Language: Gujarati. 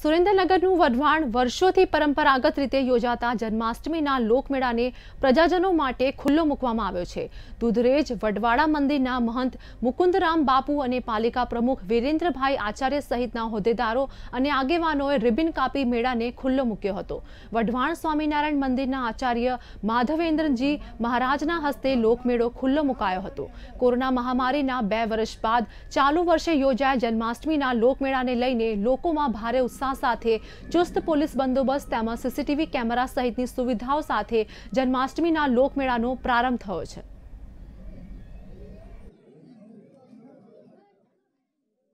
સુરેન્દ્રનગરનું વઢવાણ વર્ષોથી પરંપરાગત રીતે યોજાતા જન્માષ્ટમીના લોકમેળાને પ્રજાજનો માટે ખુલ્લો મૂકવામાં આવ્યો છે દુધરેજ વડવાડા મંદિરના મહંત મુકુંદરામ બાપુ અને પાલિકા પ્રમુખ વિરેન્દ્રભાઈ આચાર્ય સહિતના હોદ્દેદારો અને આગેવાનોએ રિબિન કાપી મેળાને ખુલ્લો મૂક્યો હતો વઢવાણ સ્વામિનારાયણ મંદિરના આચાર્ય માધવેન્દ્રજી મહારાજના હસ્તે લોકમેળો ખુલ્લો મુકાયો હતો કોરોના મહામારીના બે વર્ષ બાદ ચાલુ વર્ષે યોજાયા જન્માષ્ટમીના લોકમેળાને લઈને લોકોમાં ભારે ઉત્સાહ સુવિધા સાથે ચુસ્ત પોલીસ બંદોબસ્ત તેમજ સીસીટીવી કેમેરા સહિતની સુવિધાઓ સાથે જન્માષ્ટમીના લોકમેળાનો પ્રારંભ થયો છે